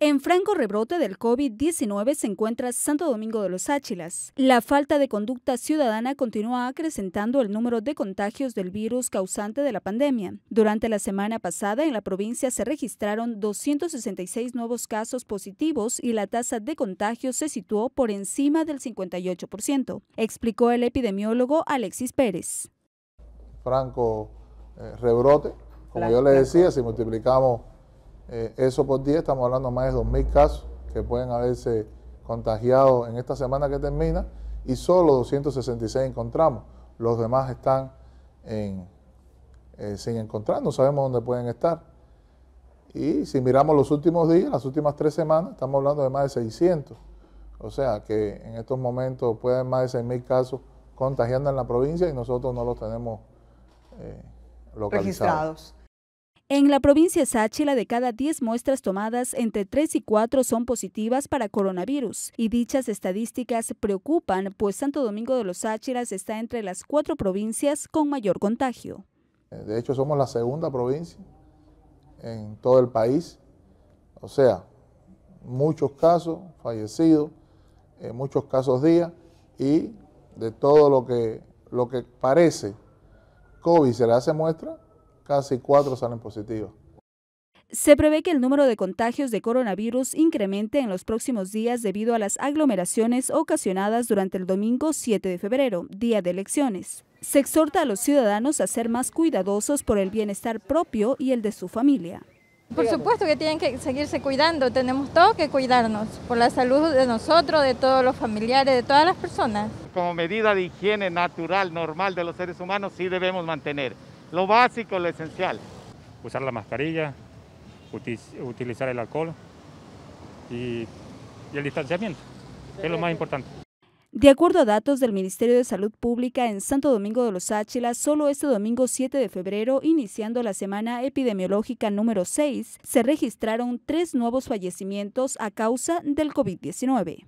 En franco rebrote del COVID-19 se encuentra Santo Domingo de los Áchilas. La falta de conducta ciudadana continúa acrecentando el número de contagios del virus causante de la pandemia. Durante la semana pasada en la provincia se registraron 266 nuevos casos positivos y la tasa de contagios se situó por encima del 58%, explicó el epidemiólogo Alexis Pérez. Franco eh, rebrote, como yo le decía, si multiplicamos eh, eso por día, estamos hablando de más de 2.000 casos que pueden haberse contagiado en esta semana que termina y solo 266 encontramos. Los demás están eh, sin encontrar, no sabemos dónde pueden estar. Y si miramos los últimos días, las últimas tres semanas, estamos hablando de más de 600. O sea que en estos momentos pueden más de 6.000 casos contagiando en la provincia y nosotros no los tenemos eh, localizados. Registrados. En la provincia de Sáchila, de cada 10 muestras tomadas, entre 3 y 4 son positivas para coronavirus. Y dichas estadísticas preocupan, pues Santo Domingo de los Sáchilas está entre las cuatro provincias con mayor contagio. Eh, de hecho, somos la segunda provincia en todo el país. O sea, muchos casos fallecidos, eh, muchos casos día y de todo lo que, lo que parece COVID se le hace muestra, casi cuatro salen positivos. Se prevé que el número de contagios de coronavirus incremente en los próximos días debido a las aglomeraciones ocasionadas durante el domingo 7 de febrero, día de elecciones. Se exhorta a los ciudadanos a ser más cuidadosos por el bienestar propio y el de su familia. Por supuesto que tienen que seguirse cuidando, tenemos todo que cuidarnos por la salud de nosotros, de todos los familiares, de todas las personas. Como medida de higiene natural, normal de los seres humanos, sí debemos mantener lo básico, lo esencial. Usar la mascarilla, utilizar el alcohol y, el distanciamiento, es lo más importante. De acuerdo a datos del Ministerio de Salud Pública en Santo Domingo de los Áchilas, solo este domingo 7 de febrero, iniciando la semana epidemiológica número 6, se registraron tres nuevos fallecimientos a causa del COVID-19.